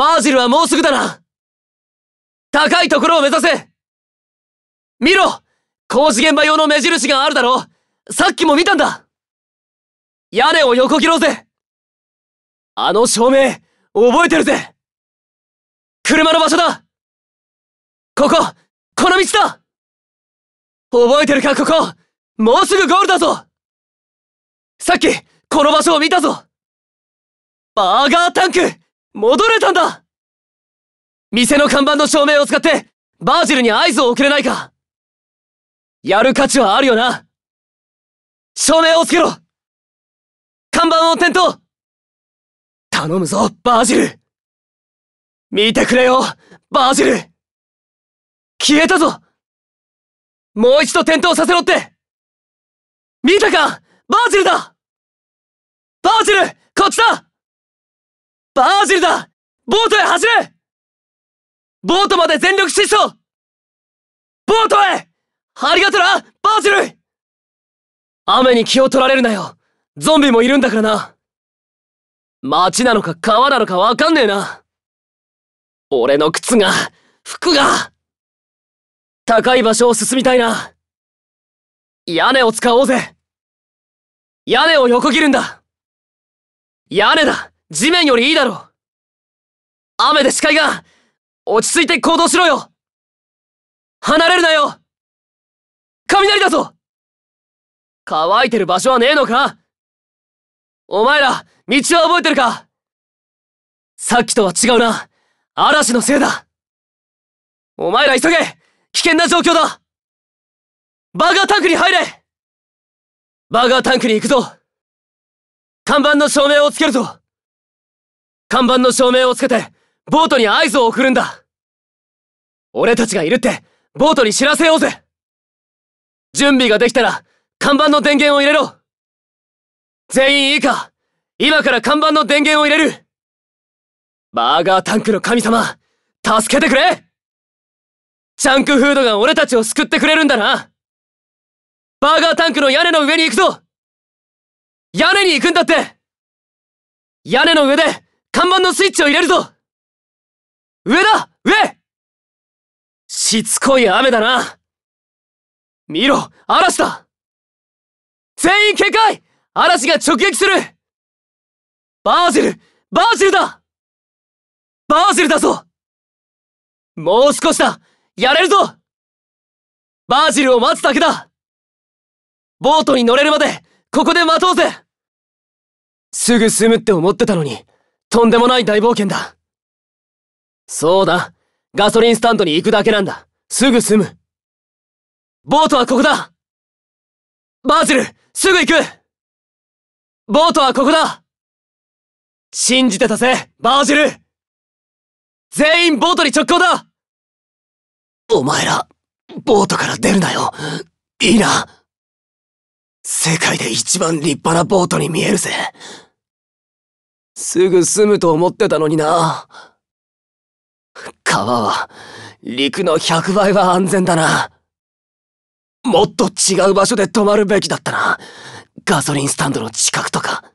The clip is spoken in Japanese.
バージルはもうすぐだな高いところを目指せ見ろ工事現場用の目印があるだろさっきも見たんだ屋根を横切ろうぜあの照明、覚えてるぜ車の場所だここ、この道だ覚えてるか、ここもうすぐゴールだぞさっき、この場所を見たぞバーガータンク戻れたんだ店の看板の照明を使って、バージルに合図を送れないかやる価値はあるよな照明をつけろ看板を点灯頼むぞ、バージル見てくれよ、バージル消えたぞもう一度点灯させろって見たかバージルだバージルこっちだバージルだボートへ走れボートまで全力疾走ボートへありがとなバージル雨に気を取られるなよゾンビもいるんだからな街なのか川なのかわかんねえな俺の靴が服が高い場所を進みたいな屋根を使おうぜ屋根を横切るんだ屋根だ地面よりいいだろ雨で視界が落ち着いて行動しろよ離れるなよ雷だぞ乾いてる場所はねえのかお前ら、道は覚えてるかさっきとは違うな。嵐のせいだ。お前ら急げ危険な状況だバーガータンクに入れバーガータンクに行くぞ看板の照明をつけるぞ看板の照明をつけて、ボートに合図を送るんだ俺たちがいるって、ボートに知らせようぜ準備ができたら、看板の電源を入れろ全員いいか今から看板の電源を入れるバーガータンクの神様、助けてくれジャンクフードが俺たちを救ってくれるんだなバーガータンクの屋根の上に行くぞ屋根に行くんだって屋根の上で看板のスイッチを入れるぞ上だ上しつこい雨だな見ろ嵐だ全員警戒嵐が直撃するバージルバージルだバージルだぞもう少しだやれるぞバージルを待つだけだボートに乗れるまでここで待とうぜすぐ済むって思ってたのに。とんでもない大冒険だ。そうだ。ガソリンスタンドに行くだけなんだ。すぐ済む。ボートはここだバージルすぐ行くボートはここだ信じてたぜ、バージル全員ボートに直行だお前ら、ボートから出るなよ。いいな。世界で一番立派なボートに見えるぜ。すぐ済むと思ってたのにな。川は、陸の100倍は安全だな。もっと違う場所で止まるべきだったな。ガソリンスタンドの近くとか。